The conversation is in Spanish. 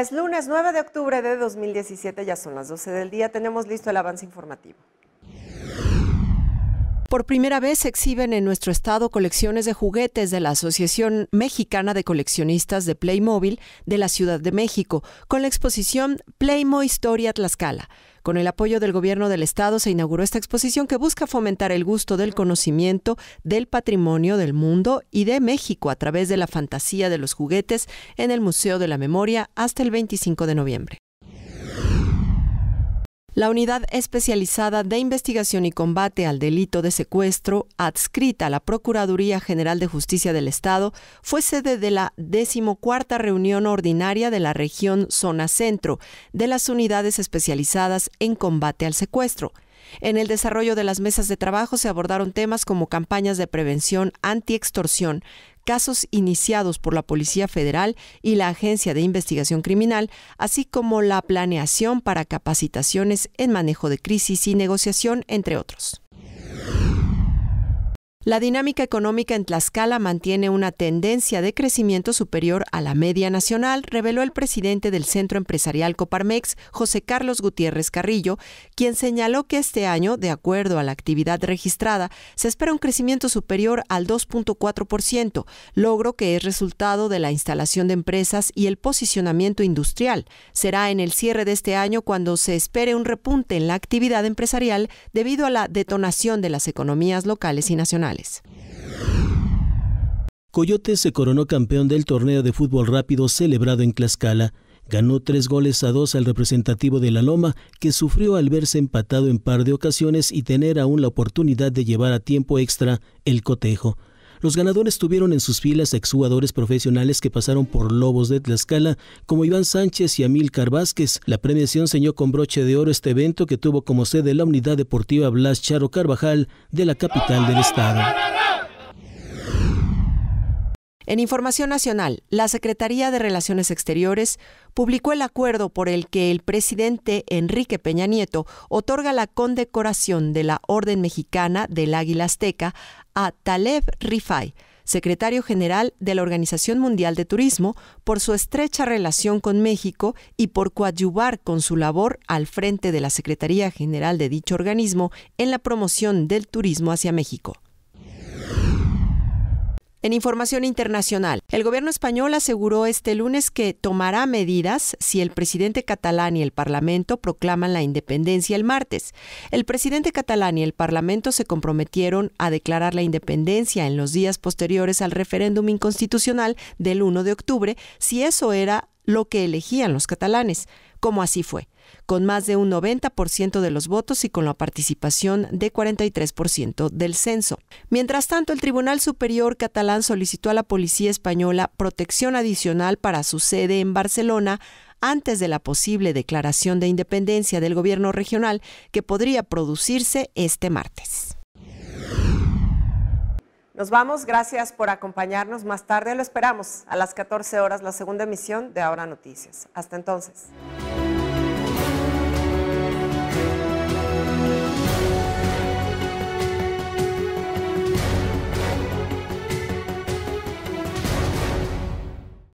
Es lunes 9 de octubre de 2017, ya son las 12 del día, tenemos listo el avance informativo. Por primera vez se exhiben en nuestro estado colecciones de juguetes de la Asociación Mexicana de Coleccionistas de Playmobil de la Ciudad de México, con la exposición Playmo Historia Tlaxcala. Con el apoyo del gobierno del estado se inauguró esta exposición que busca fomentar el gusto del conocimiento del patrimonio del mundo y de México a través de la fantasía de los juguetes en el Museo de la Memoria hasta el 25 de noviembre. La Unidad Especializada de Investigación y Combate al Delito de Secuestro, adscrita a la Procuraduría General de Justicia del Estado, fue sede de la decimocuarta reunión ordinaria de la región Zona Centro de las unidades especializadas en combate al secuestro. En el desarrollo de las mesas de trabajo se abordaron temas como campañas de prevención anti-extorsión, casos iniciados por la Policía Federal y la Agencia de Investigación Criminal, así como la planeación para capacitaciones en manejo de crisis y negociación, entre otros. La dinámica económica en Tlaxcala mantiene una tendencia de crecimiento superior a la media nacional, reveló el presidente del Centro Empresarial Coparmex, José Carlos Gutiérrez Carrillo, quien señaló que este año, de acuerdo a la actividad registrada, se espera un crecimiento superior al 2.4%, logro que es resultado de la instalación de empresas y el posicionamiento industrial. Será en el cierre de este año cuando se espere un repunte en la actividad empresarial debido a la detonación de las economías locales y nacionales. Coyote se coronó campeón del torneo de fútbol rápido celebrado en Tlaxcala. Ganó tres goles a dos al representativo de La Loma, que sufrió al verse empatado en par de ocasiones y tener aún la oportunidad de llevar a tiempo extra el cotejo. Los ganadores tuvieron en sus filas exjugadores profesionales que pasaron por Lobos de Tlaxcala, como Iván Sánchez y Amil Vázquez. La premiación señó con broche de oro este evento que tuvo como sede la unidad deportiva Blas Charo Carvajal de la capital del estado. En Información Nacional, la Secretaría de Relaciones Exteriores publicó el acuerdo por el que el presidente Enrique Peña Nieto otorga la condecoración de la Orden Mexicana del Águila Azteca a Taleb Rifai, secretario general de la Organización Mundial de Turismo, por su estrecha relación con México y por coadyuvar con su labor al frente de la Secretaría General de dicho organismo en la promoción del turismo hacia México. En información internacional, el gobierno español aseguró este lunes que tomará medidas si el presidente catalán y el Parlamento proclaman la independencia el martes. El presidente catalán y el Parlamento se comprometieron a declarar la independencia en los días posteriores al referéndum inconstitucional del 1 de octubre si eso era lo que elegían los catalanes, como así fue, con más de un 90% de los votos y con la participación de 43% del censo. Mientras tanto, el Tribunal Superior catalán solicitó a la Policía Española protección adicional para su sede en Barcelona antes de la posible declaración de independencia del gobierno regional que podría producirse este martes. Nos vamos, gracias por acompañarnos. Más tarde lo esperamos a las 14 horas, la segunda emisión de Ahora Noticias. Hasta entonces.